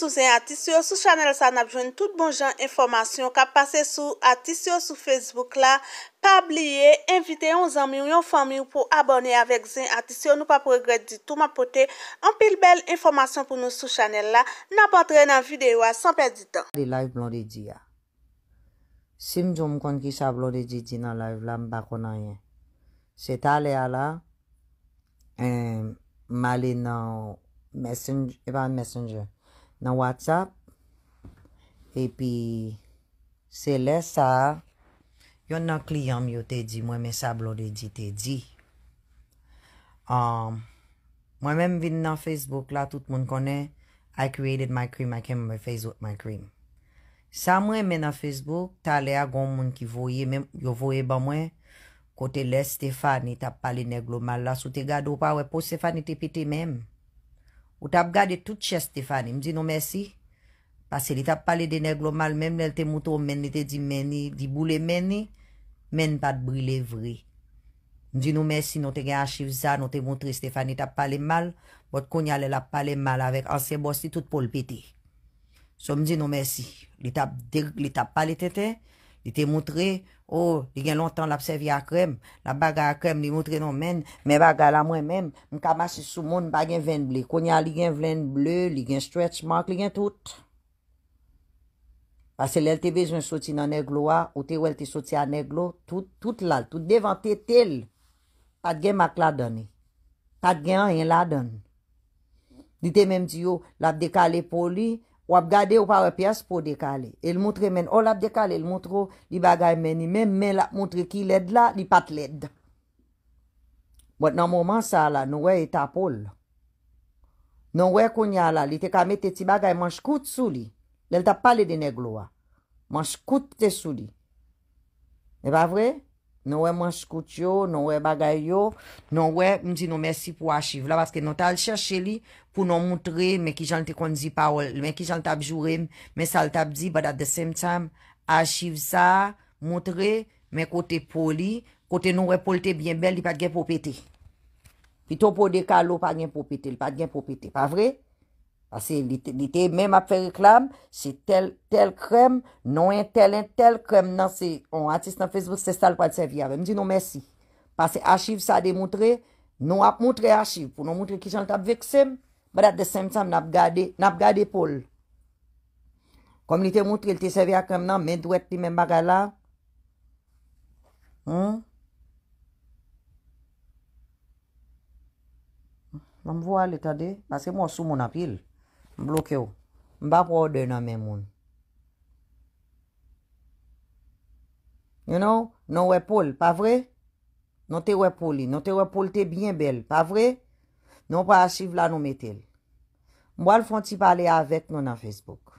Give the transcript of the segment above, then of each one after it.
Sou zin atisyon, sou chanel sa nap jwen tout bon jan informasyon. Ka pase sou atisyon sou Facebook la. Pa abliye, invite yon zanmi ou yon fami ou pou abone avek zin atisyon. Nou pa progred di tout ma pote. Anpil bel informasyon pou nou sou chanel la. Nap entre nan videwa, san perdi tan. Di live londi di ya. Sim jom kon ki sa londi di di nan live la mba konan yon. Se ta le ala, mali nan mesenje, e pa mesenje. nan Whatsapp, epi, selesa, yon nan kliyam yo te di, mwen men sab lo de di te di. Am, um, mwen men vin nan Facebook la, tout moun kone, I created my cream, I came my face with my cream. Sa mwen men nan Facebook, tale a goun moun ki voye, yo voye ba mwen, kote le Stephanie tap pali neglo mal la, sou te gado pa we pou Stephanie te piti menm. Ou tap gade tout chè Stefani, m di nou mèsi. Pase li tap pale denè glomal, mèm lèl te moutou men nite di meni, di boulè meni, men pat brilè vri. M di nou mèsi nou te gen a chif zan, nou te moutri Stefani tap pale mal, bot konyal lèl ap pale mal avèk ansè bosti tout pol piti. So m di nou mèsi, li tap pale tete, li te moutri... Ou, oh, li gen lontan l apsevi akrem, la baga akrem li moutre non men, men baga la mwen men, mkama se sou moun bagen ven ble. Konya li gen ven ble, li gen stretch mark, li gen tout. Pase lel te bezwen soti nan eglo a, ou te wel te soti an eglo, tout lal, tout devante tel, pat gen mak la doni. Pat gen an en la doni. Li te men di yo, l ap dekale poli, Ou ap gade ou pa ap pias pou dekale. El moutre men ol ap dekale, el moutro li bagay meni. Men men ap moutre ki led la, li pat led. Wot nan mouman sa la, nou we etapol. Nou we konya la, li te kamete ti bagay manjkout sou li. Lel tap pale dene glo a. Manjkout te sou li. E pa vre? Nou we manjkout yo, nou we bagay yo. Nou we mzi nou mersi pou asiv. La baske nou tal chershe li... pou nou moutre men ki jan te kondzi paol, men ki jan tab jurem, men sal tab zi badat de sem tsam, achiv sa, moutre, men kote poli, kote nou repolte bien bel, li pat gen popete. Pito pou de kalou, pa gen popete, li pat gen popete, pa vre? Pase li te men ap fe reklam, se tel krem, nou en tel en tel krem, nan se, an atis nan Facebook, se sal pati se vya, ve mdi nou mersi. Pase achiv sa de moutre, nou ap moutre achiv, pou nou moutre ki jan tab veksem, Badat de sèm sèm nap gade, nap gade poul. Kom li te moutre, li te sèvi akèm nan, men dwet li men bagala. Nan hmm? mwò alè kade, paske mwò sou moun apil, mblok yo. Mbap wò ode nan men moun. You know, nan wè poul, pa vre? Nan te wè poul li, nan te wè poul te byen bel, pa vre? Nou pa achive la nou metel. Mwa l fwanti pale ya avek nou na Facebook.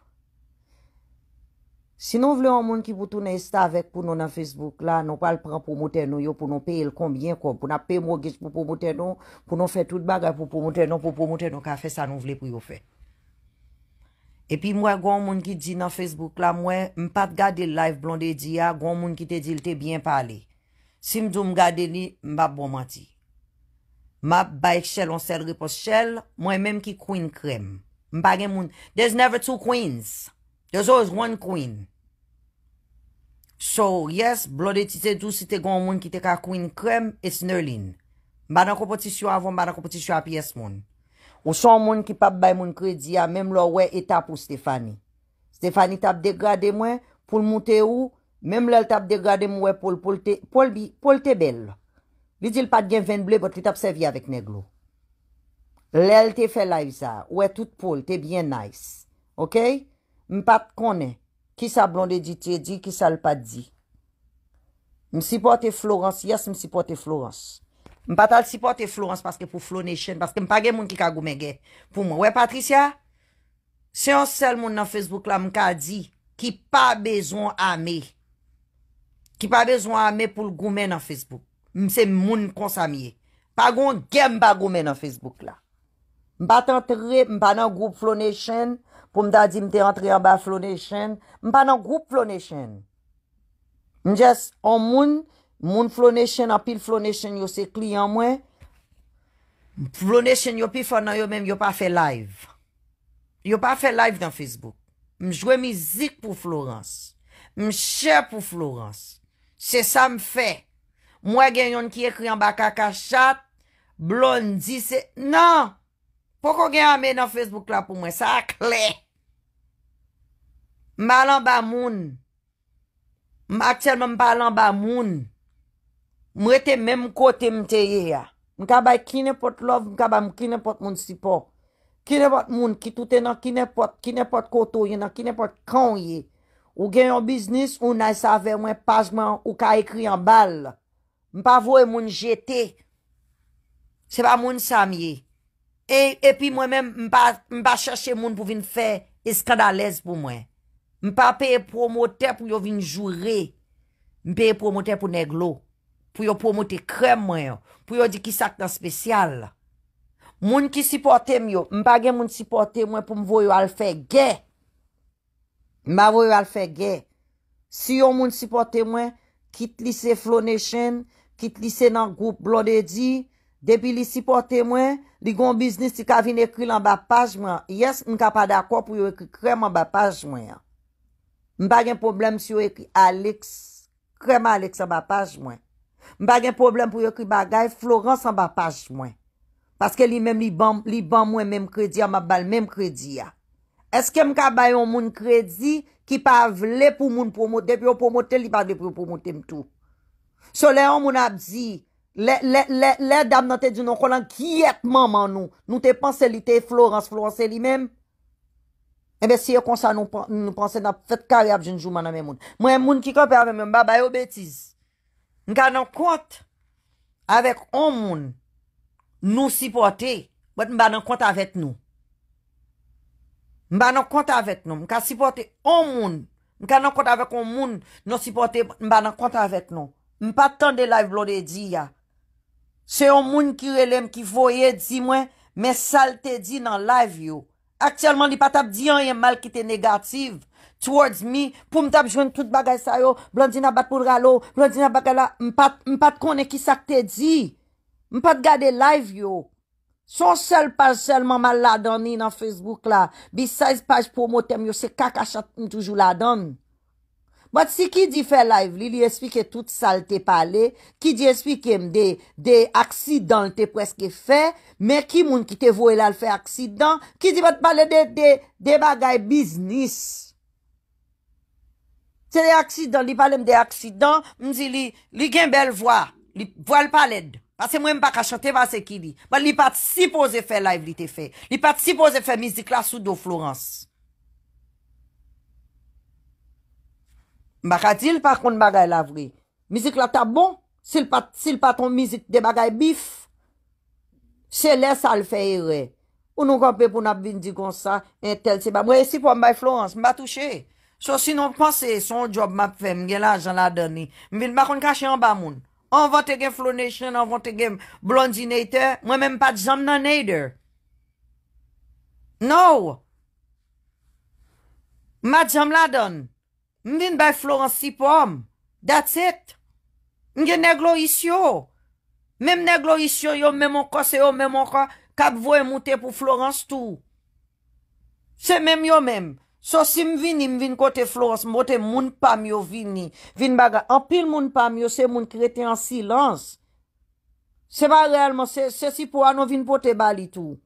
Si nou vle an moun ki pou toune esta avek pou nou na Facebook la, nou pa l pran pou mouten nou yo pou nou peye l konbyen kon, pou nou peye mwogis pou pou mouten nou, pou nou fe tout bagay pou pou mouten nou, pou pou mouten nou ka fe sa nou vle pou yo fe. E pi mwen gwa an moun ki di nan Facebook la mwen, mwen pat gade live blonde di ya, gwa an moun ki te di l te byen pale. Si mdou m gade ni, mbap bon mati. Map bayek chèl, ansel ripos chèl, mwen mèm ki queen krem. Mpage moun, there's never two queens. There's always one queen. So yes, blode titè dousi te gwa mwen ki te ka queen krem, it's nerlin. Mbana kompoti syo avon, mbana kompoti syo api yes moun. Oso moun ki pap bay moun krediya, mèm lò wè eta pou Stefani. Stefani tap degrade mwen, pou l'moute ou, mèm lò tap degrade mwen pou l'te bel. Li di l pat gen ven ble bot li tap se vi avek neglo. Lèl te fe la viza. Ouè tout pou l, te bien nice. Ok? M pat konè. Ki sa blonde di, tiè di, ki sa l pat di. M sipote Florence. Yes, m sipote Florence. M pat al sipote Florence paske pou flow ne chen. Paske m pa gen moun ki ka goumen gen. Ouè Patricia, se yon sel moun nan Facebook la m ka di ki pa bezon ame. Ki pa bezon ame pou l goumen nan Facebook. Mse moun konsamye. Pa goun gen pa goun men nan Facebook la. Mpa tan tre, mpa nan group Flonation. Pou mda di mte tan tre an ba Flonation. Mpa nan group Flonation. Mjes an moun, moun Flonation an pil Flonation yo se kli an mwen. Flonation yo pi fan nan yo men, yo pa fe live. Yo pa fe live nan Facebook. Mjwe mizik pou Florence. Mche pou Florence. Se sa mfe. Mwen gen yon ki ekri an baka kachat, blondise, nan! Poko gen ame nan Facebook la pou mwen? Sa akle! Mbalan ba moun! Mba chel mwen mbalan ba moun! Mwete men mkote mte ye ya! Mkaba kinepot love, mkaba mkinepot moun sipo! Kinepot moun ki toute nan kinepot, kinepot koto ye nan kinepot kan ye! Ou gen yon biznis, ou nan sa ve mwen pajman ou ka ekri an bala! Mpa voy moun jetè. Se pa moun sa miye. E, e pi mwen men, mpa chache moun pou vin fè eskanalèz pou mwen. Mpa peye promote pou yo vin jure. Mpeye promote pou neglo. Pou yo promote krem mwen yo. Pou yo di ki sak nan spesyal. Moun ki sipote mwen yo, mpa gen moun sipote mwen pou mvoy yo al fè gè. Mpa voy yo al fè gè. Si yo moun sipote mwen, kit lise flonè chèn. kit lise nan goup blon de di, debi li sipote mwen, li goun biznis li ka vin ekri lan ba paj mwen. Yes, m ka pa d'akwa pou yo ekri krem an ba paj mwen. M bagen problem si yo ekri Alex, krem Alex an ba paj mwen. M bagen problem pou yo ekri bagay Florence an ba paj mwen. Paske li mèm li ban mwen mèm kredi an ma bal mèm kredi ya. Eske m ka bayon moun kredi ki pa vle pou moun pwomote, pi yo pwomote li bagen pou mwote mtou. So le an moun ap zi, le dam nan te di nou konan kietman man nou, nou te panse li te Florence, Florence li men, ebe si yo konsa nou panse nan fet kari ap jenjouman nan men moun. Mwen moun ki kompe an men moun, mba bayo betiz, mka nan kont avèk an moun nou sipote, mba nan kont avèk nou, mba nan kont avèk nou, mka sipote an moun, mka nan kont avèk an moun nou sipote, mba nan kont avèk nou. M pa tan de live lo de di ya. Se yon moun ki relem ki voye, di mwen, men sal te di nan live yo. Aktialman li pa tab diyan yon mal ki te negatif. Towards me, pou m tab jwen tout bagay sa yo, blondina bat poul ralo, blondina bakala, m pat kone ki sak te di. M pat gade live yo. Son sel page selman mal la dani nan Facebook la. Bi 16 page pou motem yo, se kakachat m toujou la dani. Bat si ki di fe live li, li esplike tout sa l te pale, ki di esplike mde de aksidant te pweske fe, me ki moun ki te vwe la l fe aksidant, ki di bat pale de bagay biznis. Se de aksidant, li pale mde aksidant, mzi li, li gen bel vwa, li vwa l pale, pase mwen bak a chante vwa se ki li. Bat li pat si pose fe live li te fe, li pat si pose fe mizik la sou do Florence. Mba katil pa kon bagay la vri. Mizik la tabon, sil paton mizik de bagay bif, se lè sa l fè yè rè. O nou kapè pou nap vin di kon sa, mwen yè si pou an bay Florence, mba touche. So sinon panse, son job map fè, mge la jan la doni. Mbin bakon kache an ba moun. An vante gen Flonation, an vante gen Blondinator, mwen mèm pa djam nan Nader. Nou! Ma djam la doni. Mwen vin bay Florence si po am. Dat set. Mwen gen neglo isyo. Mem neglo isyo yo, memon ka se yo, memon ka, kab voye mwote pou Florence tou. Se mem yo mem. So si mwini mwini kote Florence, mwote moun pa myo vini. Vin bagan. An pil moun pa myo, se moun krete an silans. Se ba realman, se si pou an, mwen vin pote bali tou.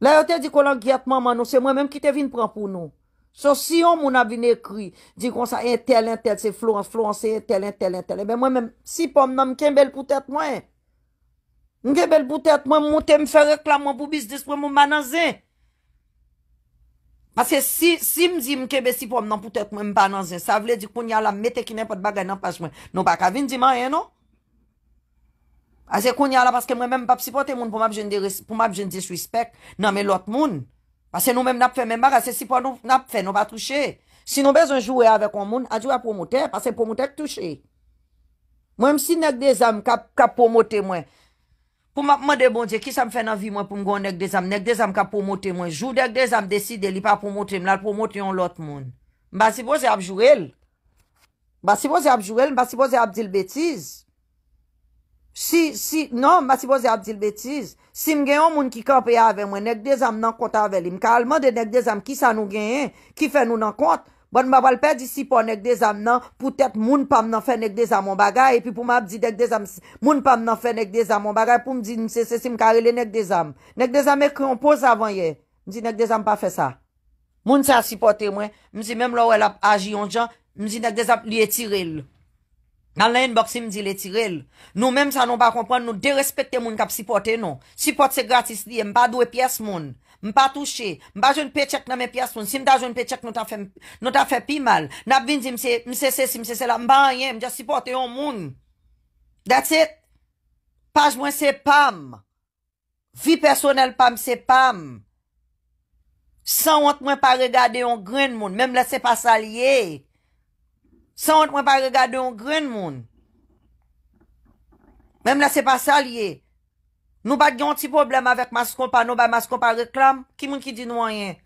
La yo te di kolan gyatman man nou, se mwen menm ki te vin pran pou nou. So si yon moun avine kri, di kon sa entel eh, entel, eh, se flouan flouan, se entel entel eh, entel, be mwen men sipom nan mkembel poutet mwen. Mkebel poutet mwen, mwote mfe reklam mwen pou bis dispre moun bananzen. Pase si mzi mkebe sipom nan poutet mwen bananzen, sa vle di koun yala metekine pot bagay nan pas mwen. Nou baka vin di man yeno. Ase koun yala paske mwen men pap sipote moun pou map jen di shwispek nan men lot moun. Pase nou mèm nap fè, mèm bar asè si pwa nou nap fè, nou ba touche. Si nou bezon jouè avè kon moun, a djouè promote, pase promote k touche. Mwen msi nek de zanm kap promote mwen. Pou mwen de bon dje, ki sa m fè nan vi mwen pou mgon nek de zanm, nek de zanm kap promote mwen. Jou dek de zanm deside li pa promote mwen, la promote yon lot moun. Basi bo zè ap jouèl. Basi bo zè ap jouèl, basi bo zè ap dil betiz. Si, si, nan, ma sipoze ap di l betiz, si m genyon moun ki kanpe ya ave mwen, nek de zanm nan konta ave li, m kalman de nek de zanm ki sa nou genyen, ki fe nou nan kont, bon m aval pe di sipo nek de zanm nan, pou tèt moun pa m nan fe nek de zanm m bagay, pou m ap di nek de zanm, moun pa m nan fe nek de zanm m bagay, pou m di se se se si m kalme le nek de zanm, nek de zanm e konpoz avan ye, m di nek de zanm pa fe sa. Moun sa sipote mwen, m zi menm lò wèl ap aji yon jan, m zi nek de zanm li etire lè. Nan la enbok si m zile tirel. Nou menm sa nou pa kompwenn nou de respette moun kap sipote non. Sipote se gratis liye. M pa dou e pias moun. M pa touche. M pa joun pechek nan me pias moun. Si m da joun pechek nou ta fe pi mal. Nap vin zi m se se si m se se la. M ba a yen. M ja sipote yon moun. Dat se. Paj mwen se pam. Vi personel pam se pam. San want mwen pa regade yon gren moun. Menm la se pa salyey. San mwen pa regade yon gren moun. Mem la se pa sa liye. Nou ba di yon ti problem avèk mas kon pa nou ba mas kon pa reklam. Ki moun ki di nou a yon?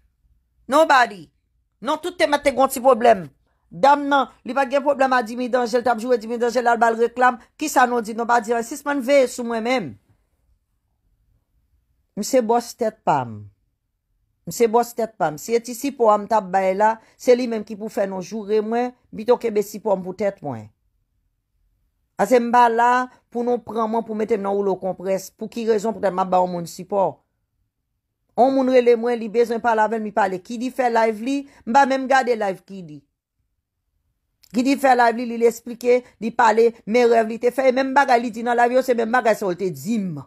Nou ba di. Non tout te mette yon ti problem. Dam nan, li ba di yon problem a di mi danjel, tam jou e di mi danjel al bal reklam. Ki sa nou di nou ba di yon? Si se mwen ve sou mwen men. Mwen se bostet pam. Mse bostet pam, si eti sipo am tab bay la, se li menm ki pou fè non jure mwen, bito kebe sipo am poutet mwen. Ase mba la pou non pran mwen pou metem nan ou lo kompres, pou ki rezon pou tèlman ba ou moun sipo. On moun rele mwen li bezon par la ven mi pale, ki di fè la ev li, mba menm gade la ev ki di. Ki di fè la ev li li l'esplike, li pale, menm re ev li te fè, menm bagay li di nan la ev yo, se menm bagay sa ou te dzimma.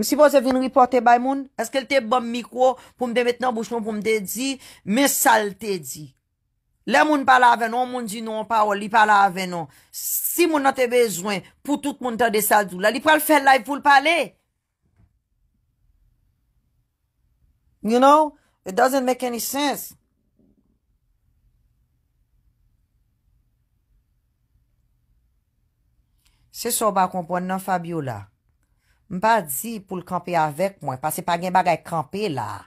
Misi pou se vin ripote bay moun? Eske lte bom mikro pou mde met nan bouchman pou mde di? Men sal te di. Le moun pala ave non, moun di non pa ou li pala ave non. Si moun natte bezwen pou tout moun ta de sal dula, li pou al fè live pou l'pale? You know? It doesn't make any sense. Se so ba kompon nan Fabiola, Mpa di pou l'kampi avek mwen. Pase pa gen bagay kampi la.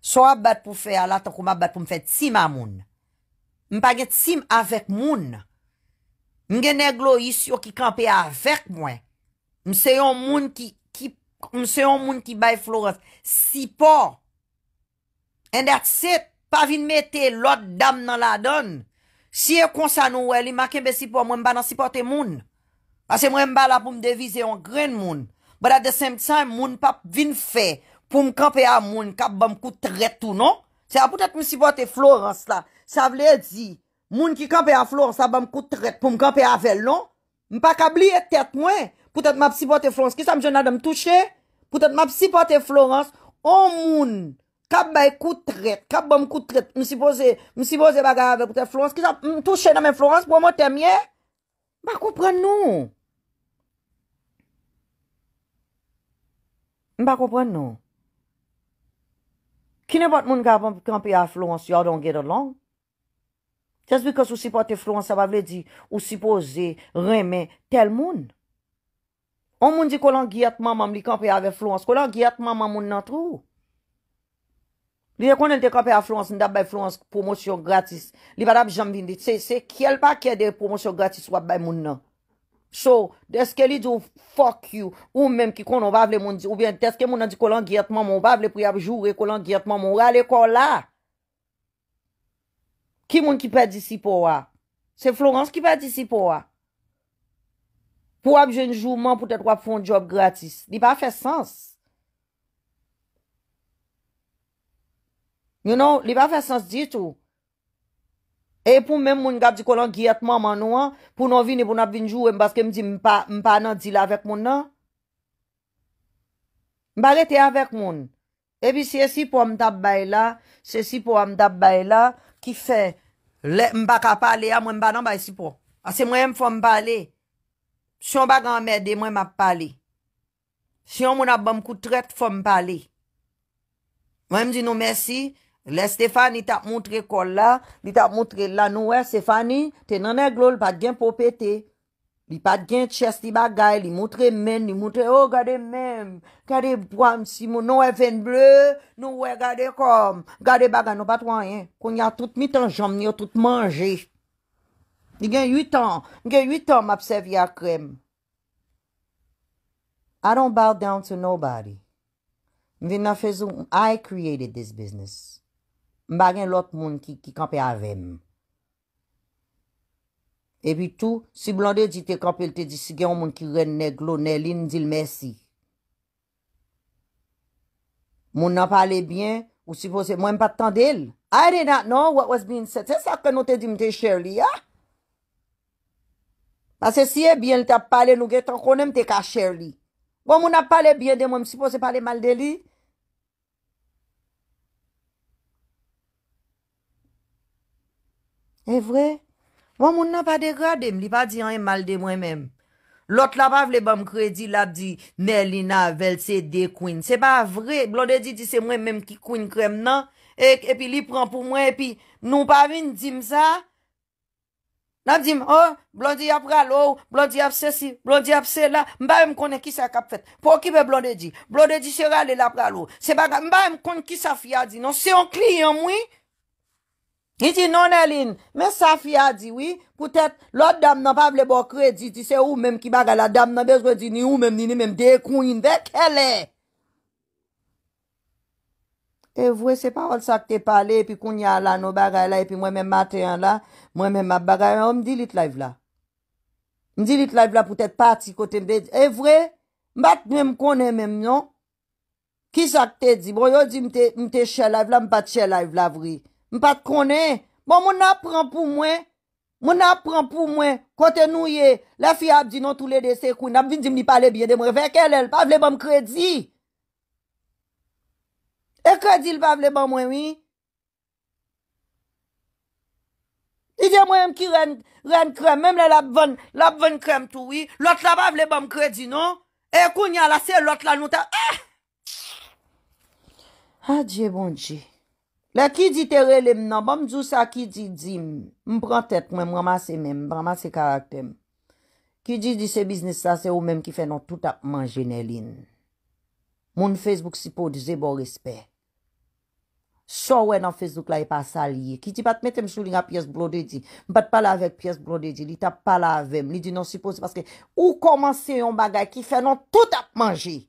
So a bat pou fe ala tan kouma bat pou mfe tim a moun. Mpa gen tim avek moun. Mgen e glo yisyo ki kampi avek mwen. Mse yon moun ki bay floref. Sipo. Enda tse pa vin mette lot dam nan la don. Si e konsa nou we li maken be sipo mwen banan sipote moun. Pase mwen mbala pou mde vize yon gren moun. Bada de sem tsa, moun pap vin fe pou m kapè a moun kap bam koutret ou non? Se a poutet m sipote Florence la, sa vle di, moun ki kapè a Florence la bam koutret pou m kapè a vel non? M pa kabli et tèt mwen, poutet m ap sipote Florence, ki sa m jona de m touche? Poutet m ap sipote Florence, o moun kap bay koutret, kap bam koutret, m sipose baga avè koutret Florence, ki sa m touche nan m Florence pou m otèm ye? Ba koupren nou? Mpa kompren nou. Ki ne pot moun ka kampi a Florence, yaw don ge de lang. Tez bi kos ou sipote Florence, sa pa vle di ou sipoze, reme, tel moun. On moun di kolan ge at mamam li kampi a ve Florence, kolan ge at mamam moun nan tro. Li de konen te kampi a Florence, ndab bay Florence, promosyon gratis, li vada ap jambin di, se se, kel pa kede promosyon gratis wap bay moun nan. So, deske li di ou fok you, ou menm ki konon wav le moun di, ou bien teske moun nan di kolan gyatman moun wav le priyab jure kolan gyatman moun wale kol la. Ki moun ki pe disi pou wap? Se Florence ki pe disi pou wap? Pou wap jenjouman pou tet wap fon job gratis. Li pa fe sens. You know, li pa fe sens ditou. E pou men moun gap di kolon ki yatman man nou an, pou nou vini pou nou ap vinjou, m baske m di m pa nan di la vek moun nan. M bale te avek moun. E bi se si pou an m tab bay la, se si pou an m tab bay la, ki fe, le m baka pale, a mwen banan bay si pou. A se mwen m fom pale. Si yon bagan mède, mwen m ap pale. Si yon moun ap banm koutret, fom pale. Mwen m di nou mèsi, Le Stéphanie tap moutre kol la, li tap moutre la nouè Stéphanie, te nanè glou li pat gen popete. Li pat gen chesti bagay, li moutre men, li moutre, oh gade men, gade broum si moun, nouè ven bleu, nouè gade kom, gade bagan nou bat wanyen. Kon yon tout mitan jom, yon tout manje. Li gen yut an, li gen yut an mabsev ya krem. I don't bow down to nobody. Mwen na fezou, I created this business. M bagen lot moun ki kampe avèm. E pi tou, si blande di te kampe, l te di si gen yon moun ki ren ne glo, ne lin, di l mèsi. Moun nan pale bien, ou si pose mwen pat tan del. I did not know what was being said. Se sa keno te di mte chèr li, ya? Pase si e bien l te pale lougè, ton konen mte ka chèr li. Ou moun ap pale bien de mwen, ou si pose pale mal de li, E vre? Wan moun nan pa dekade, li pa di an yon e mal de mwen men. Lot la pa vle bom kredi, la bi di, Merlina vel se dekwen. Se pa vre, blon de di di se mwen men ki kwen krem nan. E, e pi li pran pou mwen, e pi nou pa vin dim sa. La bi dim, oh, blon di ap ral ou, blon di ap se si, blon di ap se la, mba m konen ki sa kap fet. Po kipe blon de di, blon de di se ral el ap ral ou. Se pa gane, mba m konen ki sa fya di nan. Se yon kli yon mwen, Giti non elin, men Safi a diwi, pou tèt lòt dam nan pa vle bokre, di ti se ou menm ki baga la dam nan bezwe di ni ou menm ni ni menm dey koun invek ele. E vwè, se parol sa ki te pale, epi koun yalano baga ela, epi mwen menm maten la, mwenmenm ap baga ela, mwenm di lit la vla. Mdi lit la vla pou tèt pati kote mwenm dey di, e vwè, mwenm bat mwenm konen menm non. Ki sa ki te di, bon yo di mte che la vla, mwenm pati che la vla vri. Mpa kone, bon moun ap pran pou mwen, moun ap pran pou mwen, kote nou ye, la fi ap di nou tou le de se kou, nab vin di mni pale biye de mwen, vek el el, pa vle bom kredi. E kredi l pa vle bom mwen, wii. I dye mwen mki ren krem, mwen mwen la pvan krem tou wii, lot la pa vle bom kredi nou, e kou nye la se, lot la nou ta, ah! A diye bon diye. La ki di te relem nan, ba m djousa ki di dim, m pran tet mwen m ramase men, m pran mase karak tem. Ki di di se biznes sa, se ou menm ki fè nan tout ap manje nelin. Moun Facebook sipo, di ze bon respè. So wè nan Facebook la, e pa salye. Ki di bat metem sou li nga piyes blode di, bat pala avek piyes blode di, li tap pala avem. Li di nan sipo, se paske ou komanse yon bagay, ki fè nan tout ap manje.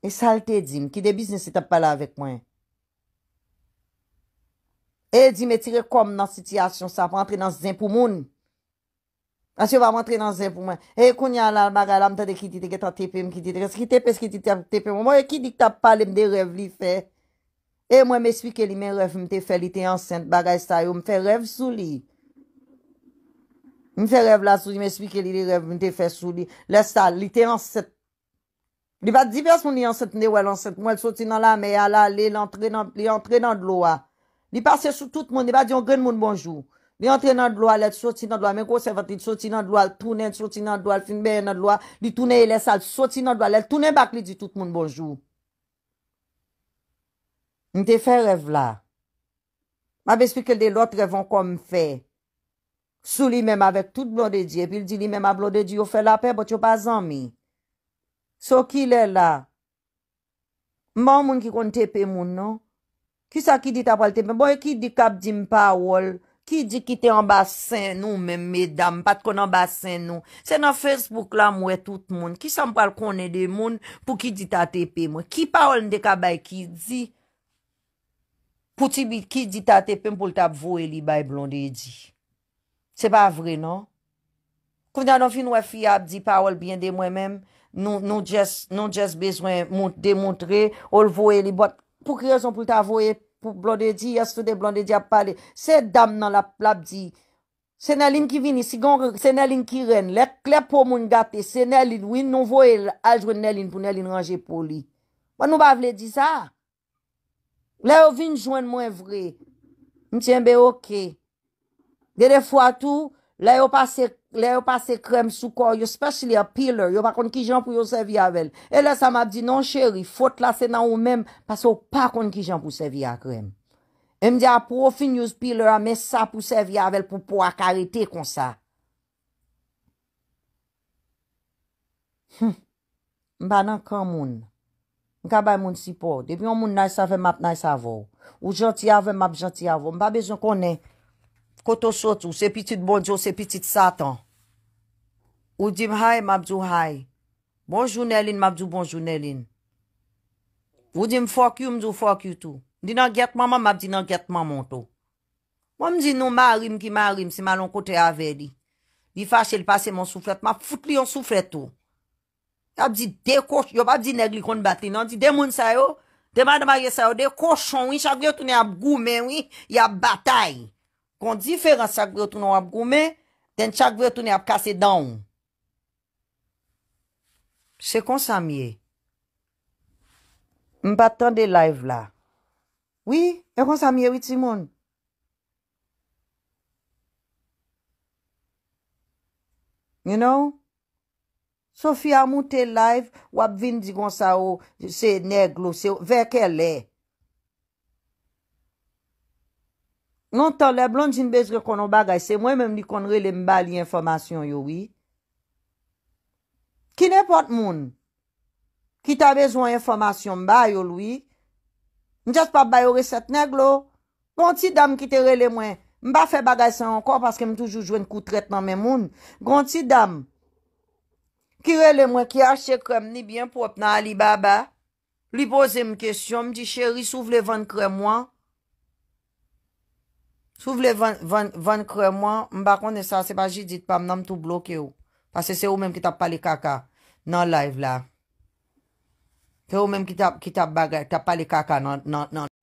E salte dim, ki de biznes se tap pala avek mwen. E di me tire kom nan sityasyon sa, va entre nan zin pou moun. As yo va entre nan zin pou moun. E konye alal bagay la, mte de ki di de geta tepe m, ki di de reski tepe, ki di de tepe m. Mwen e ki di ta palem de rev li fe. E mwen me eswike li men rev, mte fe li te ansen, bagay sa yo, mfe rev sou li. Mfe rev la sou, mme eswike li rev, mte fe sou li. Le sa, li te ansen. Li va di vez moun li ansen, ne wè l'ansen. Mwen soti nan la me, ala li antre nan, li antre nan dlo wè. Li pase sou tout moun, li ba diyon gren moun bonjou. Li entre nan dlo alè, soti nan dlo alè, mè kò se vantit, soti nan dlo alè, tounen, soti nan dlo alè, fin mè nan dlo alè, li tounen e lè sal, soti nan dlo alè, tounen bak li di tout moun bonjou. Nte fè rev la. Mab espik el de lot revon kom fè. Sou li mèm avè tout blon de diè, pi li mèm avè blon de diè, yo fè la pè, bot yo pa zanmi. So ki lè la, mbò moun ki kon te pè moun nou, Kisa ki di tapal tepe mwen? Boye ki di kap di mpa wol? Ki di ki te ambasen nou men, medam, pat kon ambasen nou? Se nan Facebook la mwen tout mwen, ki san mpal konen de mwen pou ki di ta tepe mwen? Ki pa wol n de ka bay ki di? Pouti bi ki di ta tepe mwen pou l tap voe li bay blon de di? Se pa vre non? Kou vina don fin wè fi ap di pa wol biye de mwen men, nou jes bezwen demontre ou l voe li bot pou krezon pou t'avoye pou blondedji, yas fote blondedji ap pale, se dam nan la plap di, se nelin ki vini, se nelin ki ren, le klep pou moun gate, se nelin win nouvoye, aljwen nelin pou nelin range pou li. Wan nou ba vle di sa? La yo vin jwen mwen vre, mtienbe oke, dede fwa tou, la yo pase kre, Le yo pa se krem sou kor, yo spesily a peeler, yo pa kon ki jan pou yo sevi a vel. E le sa mab di, non cheri, fote la se nan ou men, pasou pa kon ki jan pou sevi a krem. E mdi a pou ou fin yon sepeeler, a men sa pou sevi a vel pou pou akarete kon sa. Mba nan kran moun. Mkabay moun sipo. Depi yon moun naj save map naj save ou. Ou janti ave map janti ave ou. Mba bezon konen. Koto sot ou se pitit bondjo, se pitit satan. Ou di m hay, m apjou hay. Bonjou nelin, m apjou bonjou nelin. Ou di m fokyou, m apjou fokyou tou. Di nan getman, m apjou nan getman monto. M apjou nou marim ki marim, si malon kote ave li. Di fache li pase moun soufret, m apjou foute li yon soufret tou. M apjou dekosh, yo m apjou negli kon batli nan. Di demoun sayo, deman demaye sayo, dekoshon. Yon chak vye toune ap goumen, yon batay. Kon di feran chak vye toune ap goumen, ten chak vye toune ap kase dan ou. Se kon sa miye. M pa tan de live la. Oui, e kon sa miye witi moun. You know? Sofie a moun te live, wap vin di kon sa o, se neglo, se verke le. Non tan le, blonjin bezre kon o bagay, se mwen menm ni kon rele mba li informasyon yo wii. Ki ne pot moun, ki ta bezwen informasyon mba yo lwi, m jas pa bayo reset neglo, gonti dam ki te rele mwen, m ba fe bagay san ankor, paske m toujou jwen koutret nan men moun, gonti dam, ki rele mwen, ki ashe krem ni byen pop nan Ali Baba, li pose m kesyon, m di cheri sou vle van krem mwa, sou vle van krem mwa, m ba kone sa, se pa jidit pa, m nanm tou bloke yo. Ase se ou mem ki ta pali kaka, non live la. Se ou mem ki ta pali kaka, non live la.